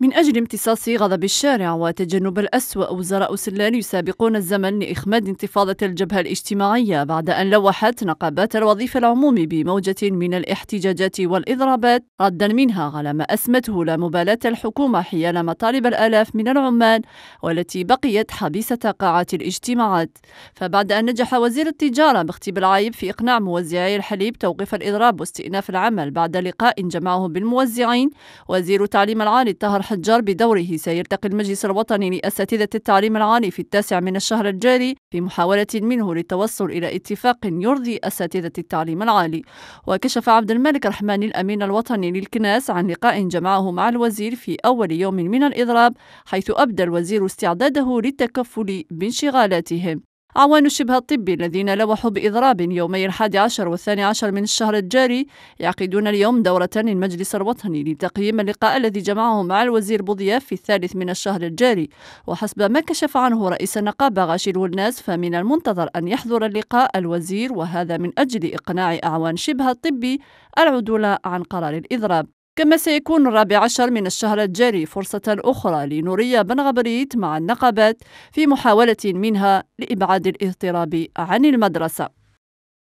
من أجل امتصاص غضب الشارع وتجنب الأسوأ وزراء سلال يسابقون الزمن لإخماد انتفاضة الجبهة الاجتماعية بعد أن لوحت نقابات الوظيفة العمومي بموجة من الاحتجاجات والإضرابات ردا منها على ما أسمته لا مبالاة الحكومة حيال مطالب الآلاف من العمال والتي بقيت حبيسة قاعات الاجتماعات فبعد أن نجح وزير التجارة بختي العيب في إقناع موزعي الحليب توقيف الإضراب واستئناف العمل بعد لقاء جمعه بالموزعين وزير تعليم العالي الطهر الحجار بدوره سيلتقي المجلس الوطني لأساتذة التعليم العالي في التاسع من الشهر الجاري في محاولة منه للتوصل إلى اتفاق يرضي أساتذة التعليم العالي وكشف عبد الملك الرحمن الأمين الوطني للكناس عن لقاء جمعه مع الوزير في أول يوم من الإضراب حيث أبدى الوزير استعداده للتكفل بانشغالاتهم أعوان شبه الطبي الذين لوحوا بإضراب يومي الحادي عشر والثاني عشر من الشهر الجاري يعقدون اليوم دورة للمجلس الوطني لتقييم اللقاء الذي جمعه مع الوزير بوضياف في الثالث من الشهر الجاري وحسب ما كشف عنه رئيس النقابة غاشي الولناس فمن المنتظر أن يحضر اللقاء الوزير وهذا من أجل إقناع أعوان شبه الطبي العدول عن قرار الإضراب كما سيكون الرابع عشر من الشهر الجاري فرصة أخرى لنوريا بن غبريت مع النقابات في محاولة منها لإبعاد الاضطراب عن المدرسة